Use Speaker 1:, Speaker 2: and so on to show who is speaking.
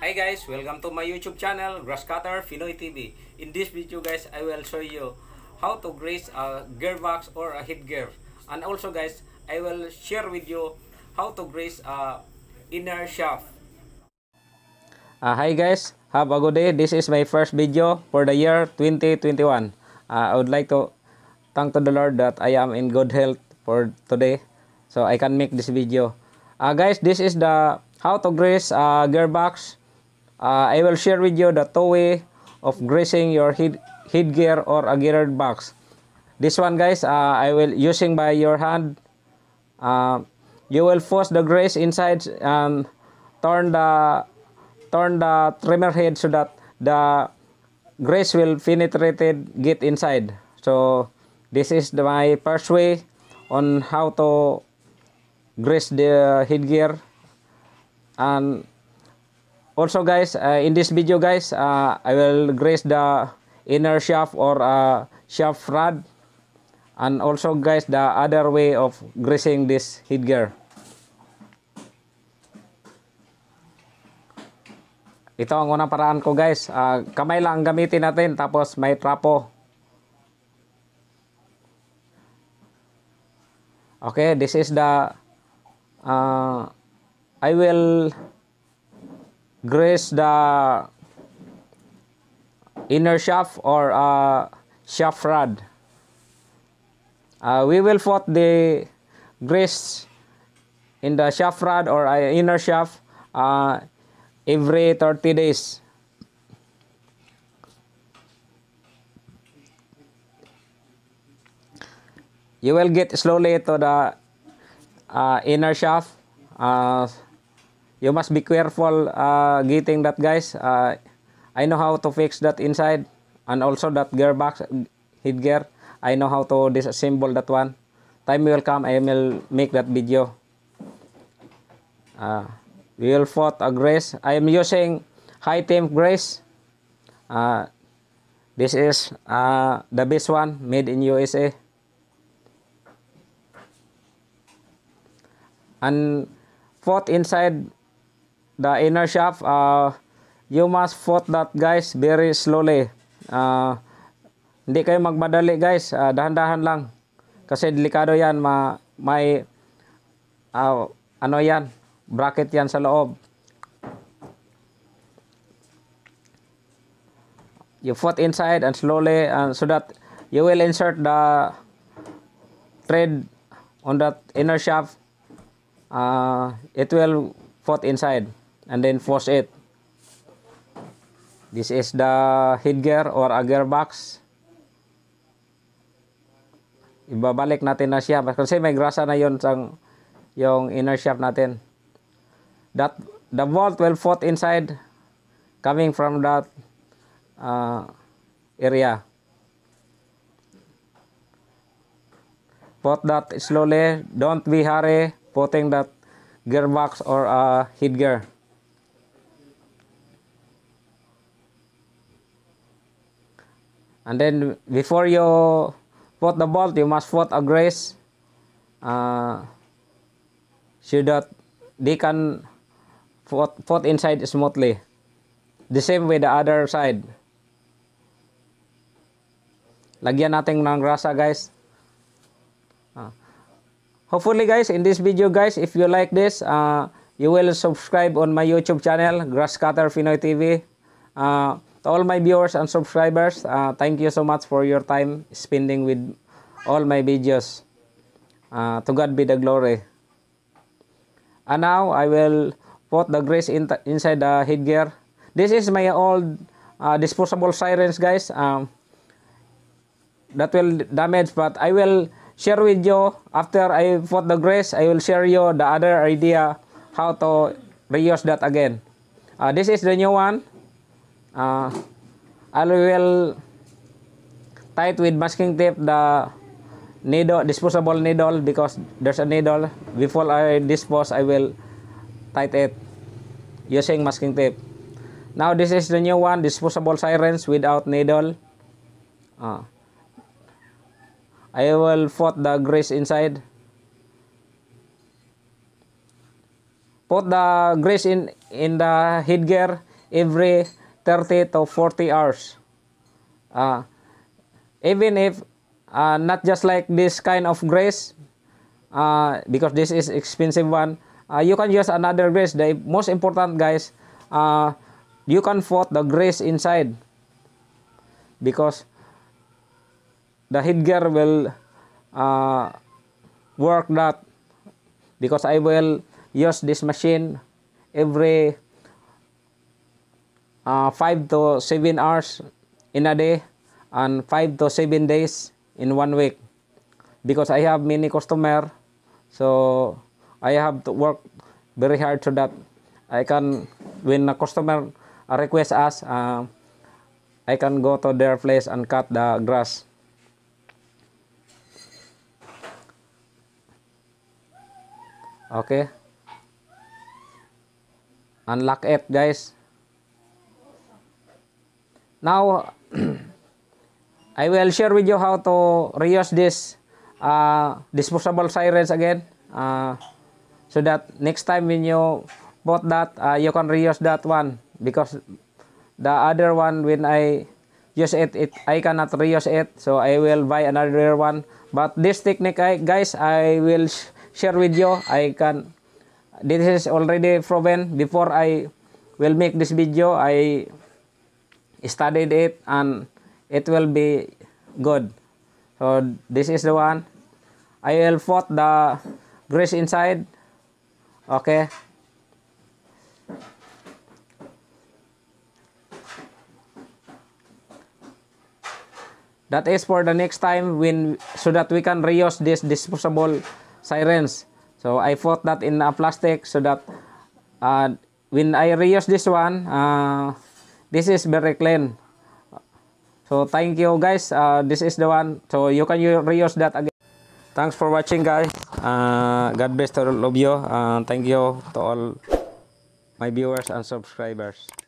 Speaker 1: Hi guys, welcome to my YouTube channel Grass Cutter TV. In this video guys, I will show you how to grease a gearbox or a head gear. And also guys, I will share with you how to grease a inner shaft. Uh, hi guys, have a good day. This is my first video for the year 2021. Uh, I would like to thank to the Lord that I am in good health for today. So I can make this video. Uh, guys, this is the how to grease a gearbox uh, I will share with you the two way of greasing your head, head gear or a geared box. This one guys, uh, I will using by your hand. Uh, you will force the grease inside and turn the turn the trimmer head so that the grease will penetrate get inside. So this is the, my first way on how to grease the headgear and also guys uh, in this video guys uh, I will grease the inner shaft or uh, shaft rod and also guys the other way of greasing this head gear ito ang unang paraan ko guys uh, kamay lang gamitin natin tapos may trapo okay this is the uh, I will grace the inner shaft or uh, shaft rod. Uh, we will put the grease in the shaft rod or uh, inner shaft uh, every 30 days. You will get slowly to the uh, inner shaft. Uh, you must be careful uh, getting that guys uh, I know how to fix that inside and also that gearbox heat gear I know how to disassemble that one time will come I will make that video uh, we will fought a grace I am using high temp grace uh, this is uh, the best one made in USA and fought inside the inner shaft uh, you must foot that guys very slowly uh, hindi kayo magmadali guys uh, dahan-dahan uh, lang kasi delikado yan ma may uh, ano yan bracket yan sa loob you foot inside and slowly and uh, so that you will insert the thread on that inner shaft uh, it will foot inside and then force it. This is the head gear or a gearbox. Ibabalik natin na siya kasi may grasa na yon sang yung inner shaft natin. That the bolt will foot inside coming from that uh, area. Put that slowly. Don't be hurry putting that gearbox or a uh, head gear. And then before you put the bolt, you must put a grace uh, so that they can put, put inside smoothly. The same with the other side. Lagyan natin ng grasa guys. Ah. hopefully guys, in this video guys, if you like this, uh, you will subscribe on my YouTube channel, Grass Cutter Pinoy TV. Uh, ah, To all my viewers and subscribers, uh, thank you so much for your time spending with all my videos. Uh, to God be the glory. And now, I will put the grease in inside the headgear. This is my old uh, disposable sirens, guys. Um, that will damage, but I will share with you, after I put the grease, I will share you the other idea how to reuse that again. Uh, this is the new one uh, I will tight with masking tape the needle disposable needle because there's a needle before I dispose I will tight it using masking tape now this is the new one disposable sirens without needle uh, I will put the grease inside put the grease in in the headgear every 30 to 40 hours. Uh, even if uh, not just like this kind of grace, uh, because this is expensive one, uh, you can use another grace. The most important guys, uh, you can put the grace inside because the headgear will uh, work that because I will use this machine every uh, ah, 5 to 7 hours in a day and 5 to 7 days in one week because I have many customer so I have to work very hard so that I can when a customer request us uh, I can go to their place and cut the grass okay unlock it guys Now, I will share with you how to reuse this uh, disposable sirens again. Uh, so that next time when you bought that, uh, you can reuse that one. Because the other one, when I use it, it I cannot reuse it. So I will buy another one. But this technique, I, guys, I will share with you. I can... This is already proven. Before I will make this video, I studied it and it will be good. So this is the one. I will put the grease inside. Okay. That is for the next time when so that we can reuse this disposable sirens. So I put that in a plastic so that uh, when I reuse this one, uh, this is very clean so thank you guys uh, this is the one so you can reuse that again thanks for watching guys uh, God bless to all of you uh, thank you to all my viewers and subscribers